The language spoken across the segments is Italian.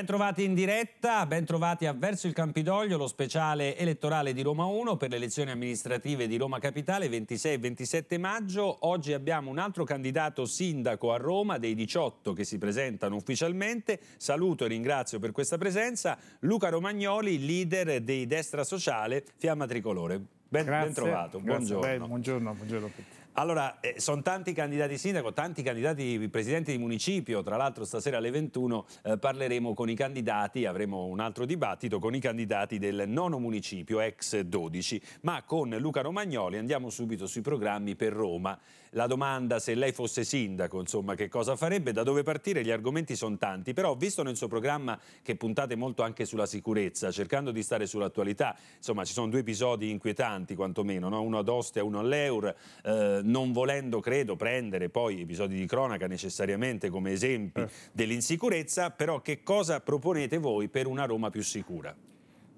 Bentrovati in diretta, bentrovati a Verso il Campidoglio, lo speciale elettorale di Roma 1 per le elezioni amministrative di Roma Capitale 26 e 27 maggio. Oggi abbiamo un altro candidato sindaco a Roma dei 18 che si presentano ufficialmente. Saluto e ringrazio per questa presenza Luca Romagnoli, leader dei Destra Sociale Fiamma Tricolore. Ben, ben trovato, buongiorno. Grazie, buongiorno, buongiorno a tutti. Allora, eh, sono tanti candidati sindaco, tanti candidati presidenti di municipio, tra l'altro stasera alle 21 eh, parleremo con i candidati, avremo un altro dibattito con i candidati del nono municipio, ex 12, ma con Luca Romagnoli andiamo subito sui programmi per Roma la domanda se lei fosse sindaco, insomma, che cosa farebbe, da dove partire, gli argomenti sono tanti, però ho visto nel suo programma che puntate molto anche sulla sicurezza, cercando di stare sull'attualità, insomma, ci sono due episodi inquietanti quantomeno, no? uno ad Ostia, uno all'Eur, eh, non volendo, credo, prendere poi episodi di cronaca necessariamente come esempi eh. dell'insicurezza, però che cosa proponete voi per una Roma più sicura?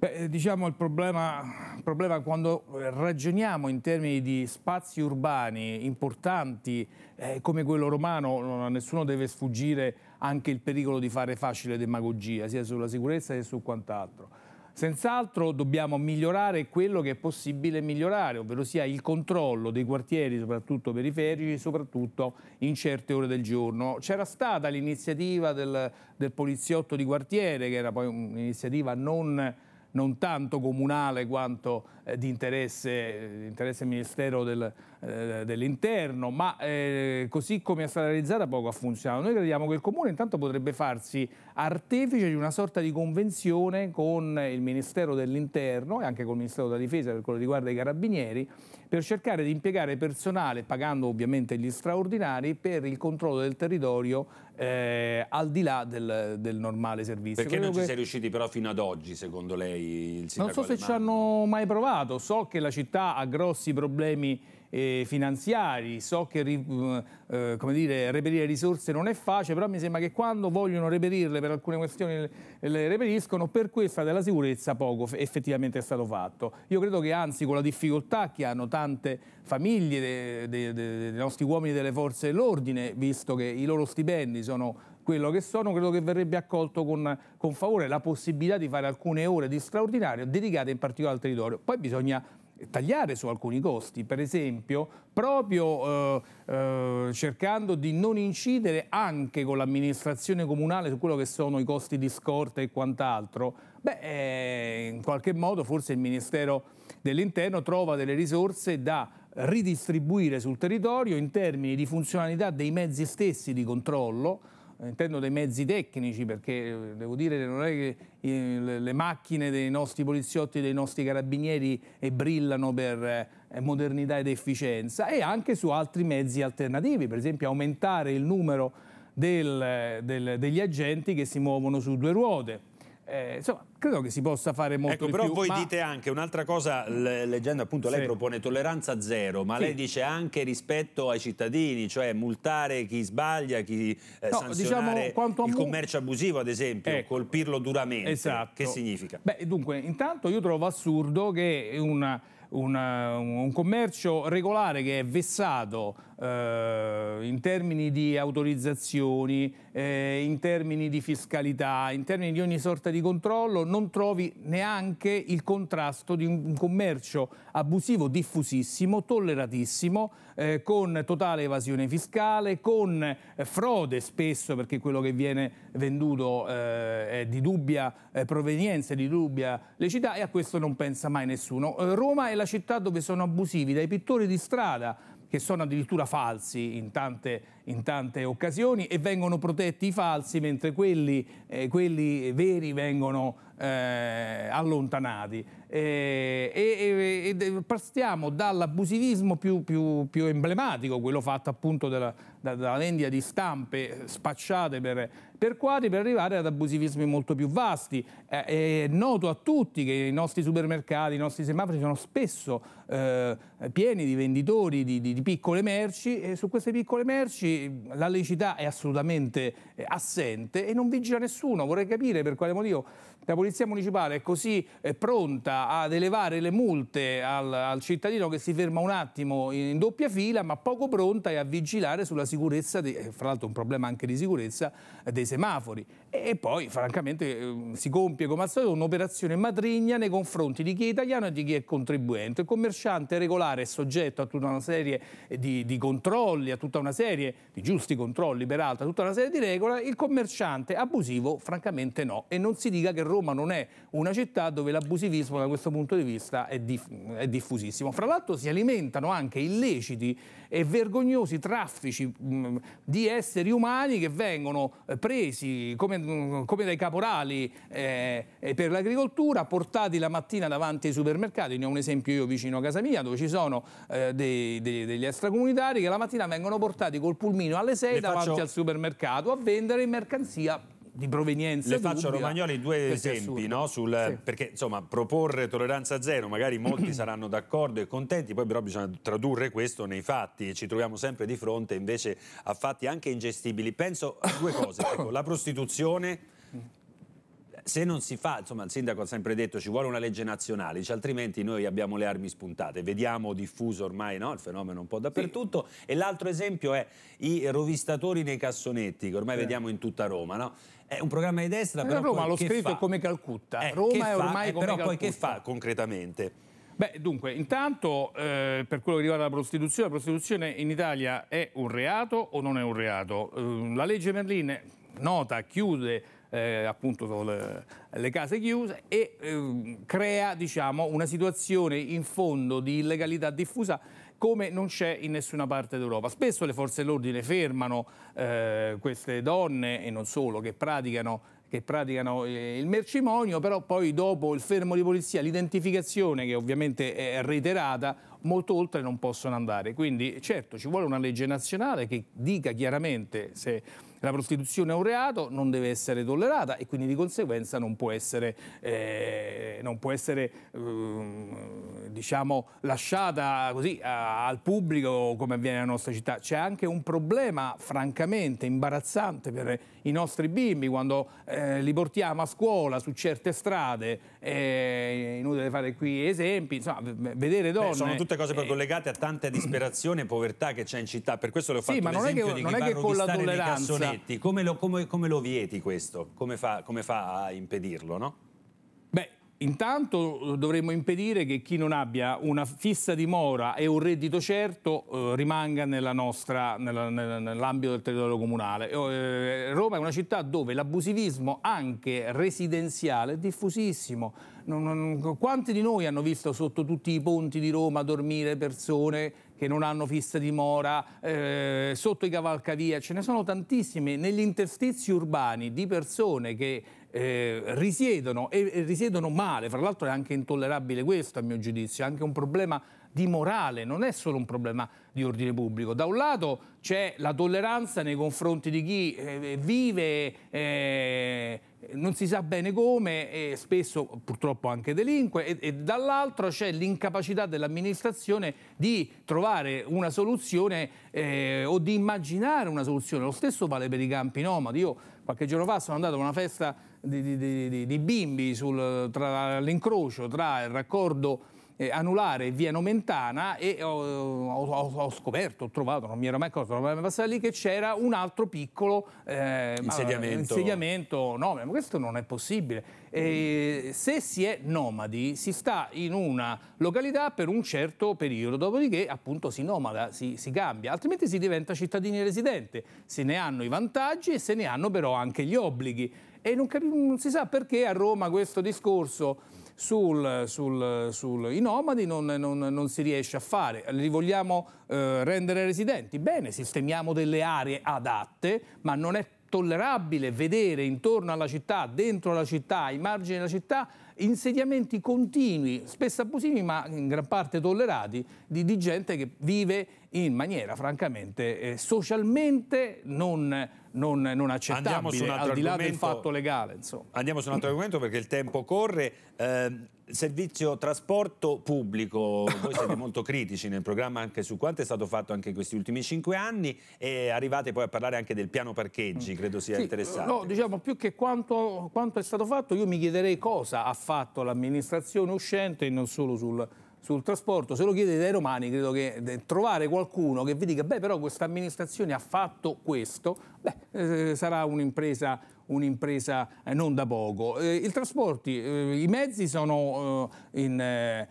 Beh, eh, diciamo il problema, problema, quando eh, ragioniamo in termini di spazi urbani importanti eh, come quello romano, a nessuno deve sfuggire anche il pericolo di fare facile demagogia, sia sulla sicurezza che su quant'altro. Senz'altro dobbiamo migliorare quello che è possibile migliorare, ovvero sia il controllo dei quartieri, soprattutto periferici, soprattutto in certe ore del giorno. C'era stata l'iniziativa del, del poliziotto di quartiere, che era poi un'iniziativa non non tanto comunale quanto eh, di interesse, eh, interesse ministero del, eh, dell'interno, ma eh, così come è stata realizzata poco ha funzionato. Noi crediamo che il Comune intanto potrebbe farsi artefice di una sorta di convenzione con il Ministero dell'Interno e anche con il Ministero della Difesa per quello che riguarda i carabinieri per cercare di impiegare personale, pagando ovviamente gli straordinari, per il controllo del territorio eh, al di là del, del normale servizio. Perché Credo non ci sei riusciti però fino ad oggi, secondo lei, il sindaco Non so Alemanno. se ci hanno mai provato, so che la città ha grossi problemi eh, finanziari, so che eh, eh dire, reperire risorse non è facile, però mi sembra che quando vogliono reperirle per alcune questioni le reperiscono, per questa della sicurezza poco effettivamente è stato fatto. Io credo che anzi con la difficoltà che hanno tante famiglie dei de, de, de nostri uomini delle forze dell'ordine, visto che i loro stipendi sono quello che sono, credo che verrebbe accolto con, con, favore la possibilità di fare alcune ore di straordinario dedicate in particolare al territorio. Poi bisogna tagliare su alcuni costi, per esempio proprio eh, eh, cercando di non incidere anche con l'amministrazione comunale su quello che sono i costi di scorta e quant'altro, beh, eh, in qualche modo forse il Ministero dell'Interno trova delle risorse da ridistribuire sul territorio in termini di funzionalità dei mezzi stessi di controllo, eh, intendo dei mezzi tecnici, perché eh, devo dire non è che eh, le macchine dei nostri poliziotti e dei nostri carabinieri brillano per modernità ed efficienza, e anche su altri mezzi alternativi, per esempio aumentare il numero del, del, degli agenti che si muovono su due ruote eh, insomma, credo che si possa fare molto ecco, però più, voi ma... dite anche un'altra cosa, leggendo appunto, lei propone tolleranza zero, ma sì. lei dice anche rispetto ai cittadini, cioè multare chi sbaglia, chi eh, no, diciamo sanzionare diciamo, il commercio abusivo, ad esempio, ecco. colpirlo duramente. Esatto. Che significa? Beh, dunque, intanto io trovo assurdo che una, una, un commercio regolare che è vessato eh, in termini di autorizzazioni, eh, in termini di fiscalità, in termini di ogni sorta di controllo, non trovi neanche il contrasto di un commercio abusivo diffusissimo, tolleratissimo, eh, con totale evasione fiscale, con eh, frode spesso, perché quello che viene venduto eh, è di dubbia eh, provenienza, di dubbia lecità e a questo non pensa mai nessuno. Roma è la città dove sono abusivi dai pittori di strada che sono addirittura falsi in tante, in tante occasioni e vengono protetti i falsi mentre quelli, eh, quelli veri vengono eh, allontanati. Eh, e, e, e, eh, partiamo dall'abusivismo più, più, più, emblematico, quello fatto appunto dalla, dalla vendita di stampe eh, spacciate per, per, quadri, per arrivare ad abusivismi molto più vasti. Eh, è noto a tutti che i nostri supermercati, i nostri semafori sono spesso eh, pieni di venditori di, di, di, piccole merci e su queste piccole merci la lecità è assolutamente assente e non vigila nessuno. Vorrei capire per quale motivo la Polizia Municipale è così eh, pronta ad elevare le multe al, al, cittadino che si ferma un attimo in, doppia fila ma poco pronta e a vigilare sulla sicurezza, di, eh, fra l'altro un problema anche di sicurezza, eh, dei semafori. E, e poi francamente eh, si compie come al solito un'operazione matrigna nei confronti di chi è italiano e di chi è contribuente. Il commerciante regolare è soggetto a tutta una serie di, di controlli, a tutta una serie di giusti controlli peraltro, a tutta una serie di regole, il commerciante abusivo francamente no. E non si dica che Roma non è una città dove l'abusivismo La questo punto di vista è, diff è diffusissimo. Fra l'altro si alimentano anche illeciti e vergognosi traffici mh, mm, di esseri umani che vengono eh, presi come, mm, come, dai caporali eh, per l'agricoltura, portati la mattina davanti ai supermercati. Ne ho un esempio io vicino a casa mia dove ci sono eh, dei, dei, degli extracomunitari che la mattina vengono portati col pulmino alle 6 davanti faccio... al supermercato a vendere in mercanzia di provenienza. Le faccio a Romagnoli due esempi, no? Sul, sì. perché insomma proporre tolleranza zero, magari molti saranno d'accordo e contenti, poi però bisogna tradurre questo nei fatti, e ci troviamo sempre di fronte invece a fatti anche ingestibili. Penso a due cose, ecco, la prostituzione se non si fa, insomma il sindaco ha sempre detto ci vuole una legge nazionale, dice, altrimenti noi abbiamo le armi spuntate, vediamo diffuso ormai no? il fenomeno un po' dappertutto sì. e l'altro esempio è i rovistatori nei cassonetti che ormai sì. vediamo in tutta Roma. No? È un programma di destra, eh, però Roma l'ho scritto fa? come Calcutta, eh, Roma è ormai eh, come però Calcutta. poi che fa concretamente? Beh, dunque, intanto eh, per quello che riguarda la prostituzione, la prostituzione in Italia è un reato o non è un reato? Eh, la legge Merlin nota, chiude eh, appunto le, le, case chiuse e eh, crea diciamo, una situazione in fondo di illegalità diffusa come non c'è in nessuna parte d'Europa. Spesso le forze dell'ordine fermano eh, queste donne e non solo che praticano che praticano eh, il mercimonio, però poi dopo il fermo di polizia, l'identificazione che ovviamente è reiterata, molto oltre non possono andare. Quindi certo ci vuole una legge nazionale che dica chiaramente se la prostituzione è un reato, non deve essere tollerata e quindi di conseguenza non può essere, eh, non può essere eh, diciamo, lasciata così a, al pubblico come avviene nella nostra città. C'è anche un problema francamente imbarazzante per i nostri bimbi quando eh, li portiamo a scuola su certe strade, eh, inutile fare qui esempi, insomma, vedere donne... Beh, sono tutte cose proprio legate a tanta disperazione e povertà che c'è in città, per questo le ho fatto sì, ma non che, non è che con la tolleranza vieti? Come lo, come, come lo vieti questo? Come fa, come fa, a impedirlo, no? Beh, intanto eh, dovremmo impedire che chi non abbia una fissa dimora e un reddito certo eh, rimanga nell'ambito nella, nell del territorio comunale. Eh, eh, Roma è una città dove l'abusivismo anche residenziale è diffusissimo. Non, non, quanti di noi hanno visto sotto tutti i ponti di Roma dormire persone che non hanno fissa dimora, eh, sotto i cavalcavia, ce ne sono tantissime negli interstizi urbani di persone che eh, risiedono e, e risiedono male, fra l'altro è anche intollerabile questo a mio giudizio, è anche un problema di morale, non è solo un problema di ordine pubblico. Da un lato c'è la tolleranza nei confronti di chi eh, eh, vive eh, non si sa bene come e spesso purtroppo anche delinque e, e dall'altro c'è l'incapacità dell'amministrazione di trovare una soluzione eh, o di immaginare una soluzione. Lo stesso vale per i campi nomadi. Io qualche giorno fa sono andato a una festa di, di, di, di bimbi all'incrocio tra il raccordo eh, anulare via Nomentana e ho, ho, ho, scoperto, ho trovato, non mi ero mai accorto, non mi era mai passata lì, che c'era un altro piccolo eh, insediamento. insediamento nomade. Ma questo non è possibile. E se si è nomadi, si sta in una località per un certo periodo, dopodiché appunto si nomada, si, si cambia, altrimenti si diventa cittadini residenti. Se ne hanno i vantaggi e se ne hanno però anche gli obblighi. E non, non si sa perché a Roma questo discorso sui sul, nomadi non, non, non, si riesce a fare. Li vogliamo eh, rendere residenti? Bene, sistemiamo delle aree adatte, ma non è tollerabile vedere intorno alla città, dentro la città, ai margini della città, insediamenti continui, spesso abusivi ma in gran parte tollerati, di, di gente che vive in maniera francamente eh, socialmente non non, non accettabile, al di là del fatto legale. Insomma. Andiamo su un altro argomento perché il tempo corre. Eh, servizio trasporto pubblico, voi siete molto critici nel programma anche su quanto è stato fatto anche in questi ultimi cinque anni e arrivate poi a parlare anche del piano parcheggi, mm. credo sia sì, interessante. No, diciamo più che quanto, quanto è stato fatto, io mi chiederei cosa ha fatto l'amministrazione uscente e non solo sul sul trasporto, se lo chiedete ai romani, credo che trovare qualcuno che vi dica, beh però questa amministrazione ha fatto questo, beh, eh, sarà un'impresa un'impresa eh, non da poco. Eh, il trasporti, eh, i mezzi sono eh, in, eh,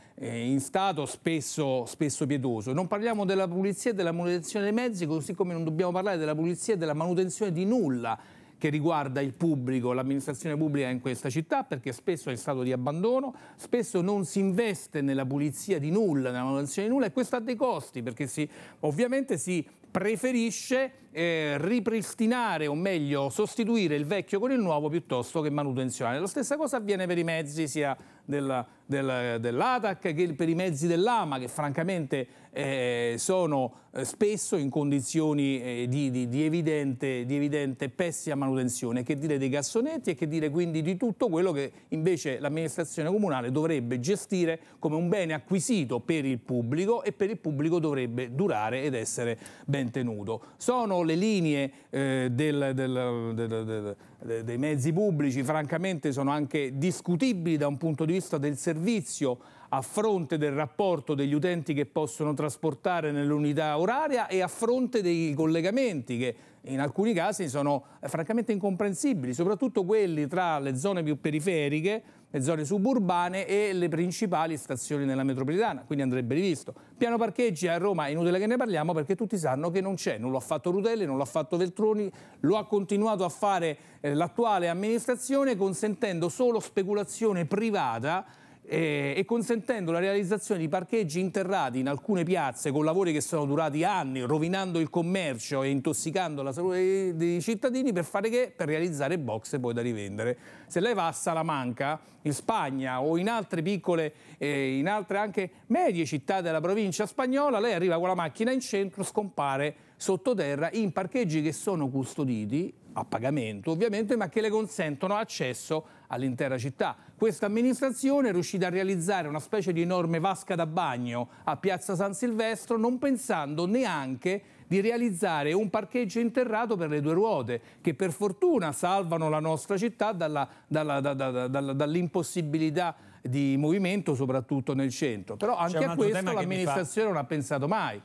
in, stato spesso, spesso, pietoso. Non parliamo della pulizia e della manutenzione dei mezzi, così come non dobbiamo parlare della pulizia e della manutenzione di nulla che riguarda il pubblico, l'amministrazione pubblica in questa città, perché spesso è in stato di abbandono, spesso non si investe nella pulizia di nulla, nella manutenzione di nulla e questo ha dei costi, perché si, ovviamente si preferisce eh, ripristinare o meglio sostituire il vecchio con il nuovo piuttosto che manutenzionare. La stessa cosa avviene per i mezzi sia della, del, dell'ATAC che per i mezzi dell'AMA che francamente eh, sono eh, spesso in condizioni eh, di, di, di, evidente, di evidente pessima manutenzione. Che dire dei cassonetti e che dire quindi di tutto quello che invece l'amministrazione comunale dovrebbe gestire come un bene acquisito per il pubblico e per il pubblico dovrebbe durare ed essere ben presente nudo. Sono le linee eh, del, del, del, dei mezzi pubblici, francamente sono anche discutibili da un punto di vista del servizio a fronte del rapporto degli utenti che possono trasportare nell'unità oraria e a fronte dei collegamenti che in alcuni casi sono francamente incomprensibili, soprattutto quelli tra le zone più periferiche le zone suburbane e le principali stazioni della metropolitana, quindi andrebbe rivisto. Piano parcheggi a Roma, è inutile che ne parliamo perché tutti sanno che non c'è, non l'ha fatto Rutelli, non l'ha fatto Veltroni, lo ha continuato a fare eh, l'attuale amministrazione consentendo solo speculazione privata eh, e consentendo la realizzazione di parcheggi interrati in alcune piazze con lavori che sono durati anni, rovinando il commercio e intossicando la salute dei, dei cittadini per fare che? Per realizzare box poi da rivendere. Se lei va a Salamanca, in Spagna o in altre piccole, eh, in altre anche medie città della provincia spagnola, lei arriva con la macchina in centro, scompare sottoterra in parcheggi che sono custoditi a pagamento ovviamente, ma che le consentono accesso all'intera città. Questa amministrazione è riuscita a realizzare una specie di enorme vasca da bagno a Piazza San Silvestro non pensando neanche di realizzare un parcheggio interrato per le due ruote che per fortuna salvano la nostra città dall'impossibilità di movimento soprattutto nel centro. Però anche a questo l'amministrazione fa... non ha pensato mai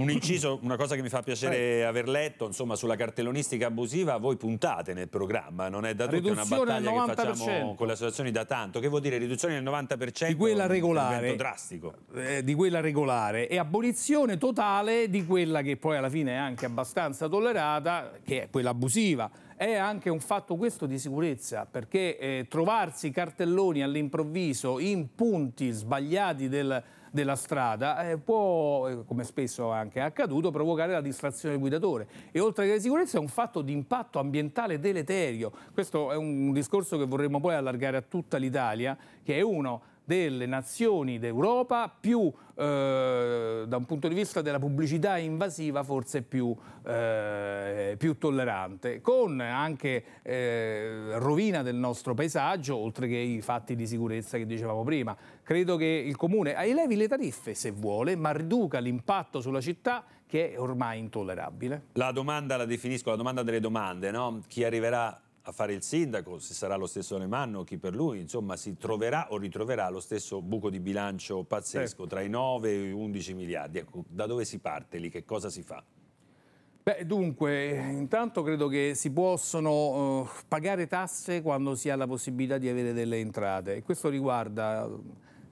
un inciso, una cosa che mi fa piacere Prego. aver letto, insomma, sulla cartellonistica abusiva voi puntate nel programma, non è da tutti, è una battaglia che facciamo con le associazioni da tanto, che vuol dire riduzione del 90% di quella regolare, drastico. Eh, di quella regolare e abolizione totale di quella che poi alla fine è anche abbastanza tollerata, che è quella abusiva è anche un fatto questo di sicurezza, perché eh, trovarsi cartelloni all'improvviso in punti sbagliati del, della strada eh, può, eh, come spesso anche è accaduto, provocare la distrazione del guidatore e oltre che la sicurezza è un fatto di impatto ambientale deleterio. Questo è un discorso che vorremmo poi allargare a tutta l'Italia, che è uno delle nazioni d'Europa più, eh, da un punto di vista della pubblicità invasiva, forse più, eh, più tollerante, con anche eh, rovina del nostro paesaggio, oltre che i fatti di sicurezza che dicevamo prima credo che il Comune elevi le tariffe se vuole, ma riduca l'impatto sulla città che è ormai intollerabile. La domanda la definisco la domanda delle domande, no? chi arriverà a fare il sindaco, se sarà lo stesso Alemanno o chi per lui, insomma si troverà o ritroverà lo stesso buco di bilancio pazzesco sì. tra i 9 e i 11 miliardi. Ecco, da dove si parte lì? Che cosa si fa? Beh, dunque, intanto credo che si possono uh, pagare tasse quando si ha la possibilità di avere delle entrate e questo riguarda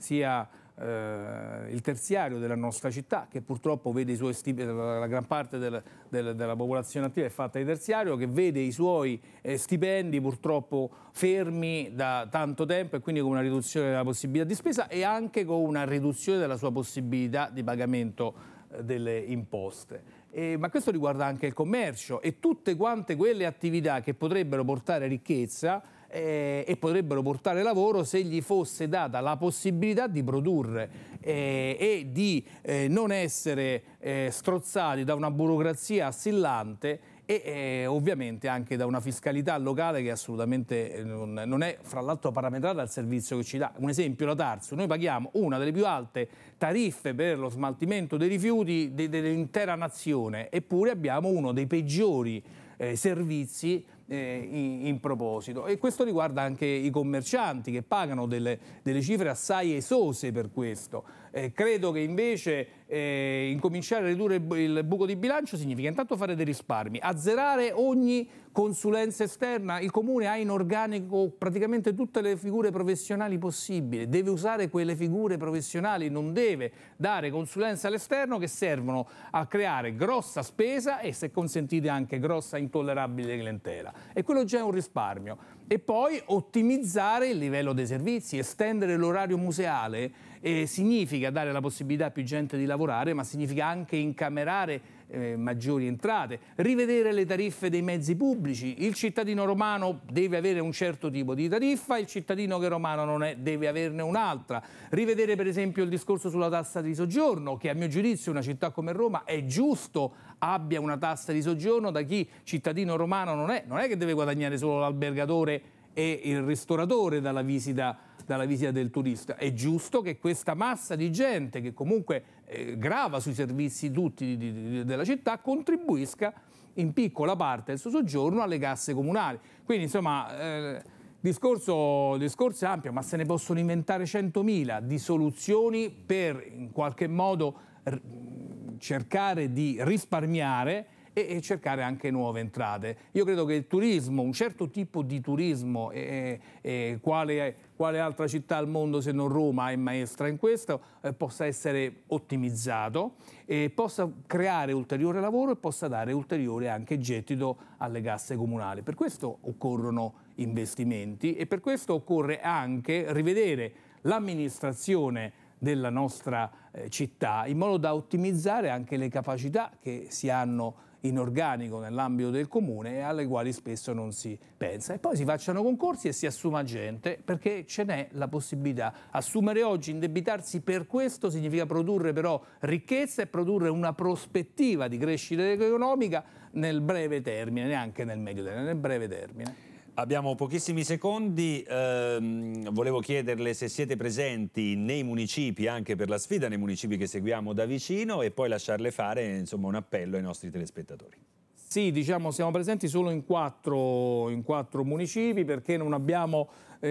sia eh, il terziario della nostra città, che purtroppo vede i suoi stipendi, la gran parte del, del, della popolazione attiva è fatta di terziario, che vede i suoi eh, stipendi purtroppo fermi da tanto tempo e quindi con una riduzione della possibilità di spesa e anche con una riduzione della sua possibilità di pagamento eh, delle imposte. Eh, ma questo riguarda anche il commercio e tutte quante quelle attività che potrebbero portare ricchezza eh, e potrebbero portare lavoro se gli fosse data la possibilità di produrre eh, e di eh, non essere eh, strozzati da una burocrazia assillante e eh, ovviamente anche da una fiscalità locale che assolutamente eh, non, non è fra l'altro parametrata al servizio che ci dà. Un esempio, la Tarso, noi paghiamo una delle più alte tariffe per lo smaltimento dei rifiuti de, de, dell'intera nazione, eppure abbiamo uno dei peggiori eh, servizi eh, in, in, proposito. E questo riguarda anche i commercianti che pagano delle, delle cifre assai esose per questo. Eh, credo che invece eh, incominciare a ridurre il buco di bilancio significa intanto fare dei risparmi, azzerare ogni consulenza esterna. Il Comune ha in organico praticamente tutte le figure professionali possibili, deve usare quelle figure professionali, non deve dare consulenza all'esterno che servono a creare grossa spesa e se consentite anche grossa intollerabile clientela. E quello già è un risparmio. E poi ottimizzare il livello dei servizi, estendere l'orario museale eh, significa dare la possibilità a più gente di lavorare, ma significa anche incamerare eh, maggiori entrate, rivedere le tariffe dei mezzi pubblici, il cittadino romano deve avere un certo tipo di tariffa, il cittadino che romano non è deve averne un'altra, rivedere per esempio il discorso sulla tassa di soggiorno, che a mio giudizio una città come Roma è giusto abbia una tassa di soggiorno da chi cittadino romano non è, non è che deve guadagnare solo l'albergatore e il ristoratore dalla visita, dalla visita, del turista. È giusto che questa massa di gente che comunque eh, grava sui servizi tutti di, di, di, della città contribuisca in piccola parte del suo soggiorno alle casse comunali. Quindi insomma... Eh, discorso, discorso ampio, ma se ne possono inventare 100.000 di soluzioni per in qualche modo cercare di risparmiare e, e, cercare anche nuove entrate. Io credo che il turismo, un certo tipo di turismo, eh, eh, quale, quale, altra città al mondo se non Roma è maestra in questo, eh, possa essere ottimizzato e possa creare ulteriore lavoro e possa dare ulteriore anche gettito alle casse comunali. Per questo occorrono investimenti e per questo occorre anche rivedere l'amministrazione della nostra eh, città in modo da ottimizzare anche le capacità che si hanno in organico nell'ambito del comune e alle quali spesso non si pensa. E poi si facciano concorsi e si assuma gente perché ce n'è la possibilità. Assumere oggi, indebitarsi per questo significa produrre però ricchezza e produrre una prospettiva di crescita economica nel breve termine, neanche nel medio termine, nel breve termine. Abbiamo pochissimi secondi, ehm, volevo chiederle se siete presenti nei municipi, anche per la sfida, nei municipi che seguiamo da vicino e poi lasciarle fare insomma, un appello ai nostri telespettatori. Sì, diciamo siamo presenti solo in quattro, in quattro municipi perché non abbiamo eh,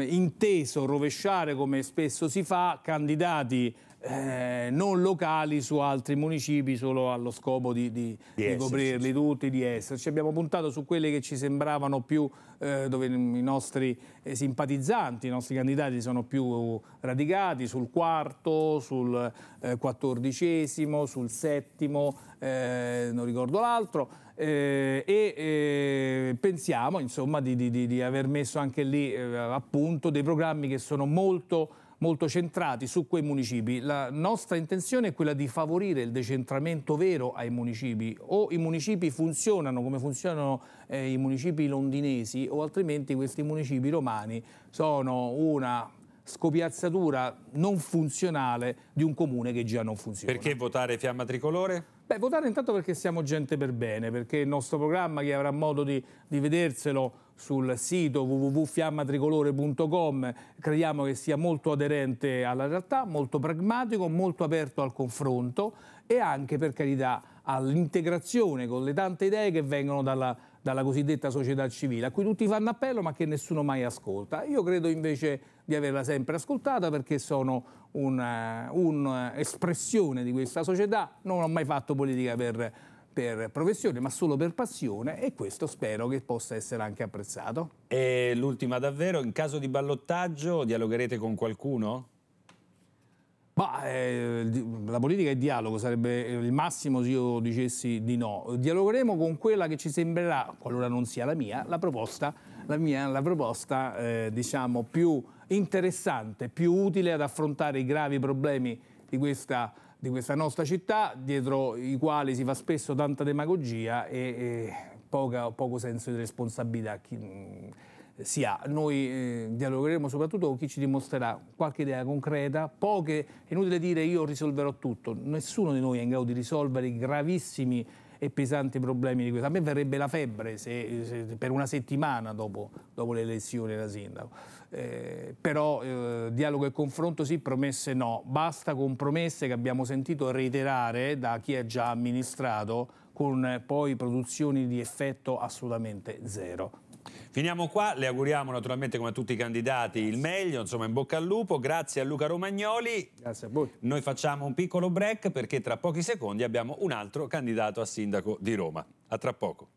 eh, inteso rovesciare come spesso si fa candidati eh, non locali su altri municipi solo allo scopo di, di, di, di coprirli sì. tutti, di esserci. Abbiamo puntato su quelle che ci sembravano più, eh, dove i nostri eh, simpatizzanti, i nostri candidati sono più radicati, sul quarto, sul eh, quattordicesimo, sul settimo, eh, non ricordo l'altro. Eh, e eh, pensiamo insomma, di, di, di, aver messo anche lì eh, appunto dei programmi che sono molto molto centrati su quei municipi. La nostra intenzione è quella di favorire il decentramento vero ai municipi. O i municipi funzionano come funzionano eh, i municipi londinesi o altrimenti questi municipi romani sono una scopiazzatura non funzionale di un comune che già non funziona. Perché votare Fiamma Tricolore? Beh, votare intanto perché siamo gente per bene, perché il nostro programma, chi avrà modo di, di vederselo, sul sito www.fiammatricolore.com crediamo che sia molto aderente alla realtà, molto pragmatico, molto aperto al confronto e anche per carità all'integrazione con le tante idee che vengono dalla, dalla cosiddetta società civile, a cui tutti fanno appello ma che nessuno mai ascolta. Io credo invece di averla sempre ascoltata perché sono eh, un'espressione di questa società, non ho mai fatto politica per per professione ma solo per passione e questo spero che possa essere anche apprezzato. E l'ultima davvero, in caso di ballottaggio dialogherete con qualcuno? Ma, eh, la politica è dialogo, sarebbe il massimo se io dicessi di no. Dialogheremo con quella che ci sembrerà, qualora non sia la mia, la proposta, la mia, la proposta eh, diciamo, più interessante, più utile ad affrontare i gravi problemi di questa di questa nostra città, dietro i quali si fa spesso tanta demagogia e, e poca, poco senso di responsabilità chi, mm, si ha. Noi eh, dialogheremo soprattutto con chi ci dimostrerà qualche idea concreta, poche, è inutile dire io risolverò tutto, nessuno di noi è in grado di risolvere i gravissimi problemi e pesanti problemi di questo. A me verrebbe la febbre se, se, per una settimana dopo, dopo le da sindaco. Eh, però eh, dialogo e confronto sì, promesse no. Basta con promesse che abbiamo sentito reiterare da chi ha già amministrato con poi produzioni di effetto assolutamente zero. Finiamo qua, le auguriamo naturalmente come a tutti i candidati il meglio, insomma in bocca al lupo, grazie a Luca Romagnoli. Grazie a voi. Noi facciamo un piccolo break perché tra pochi secondi abbiamo un altro candidato a sindaco di Roma. A tra poco.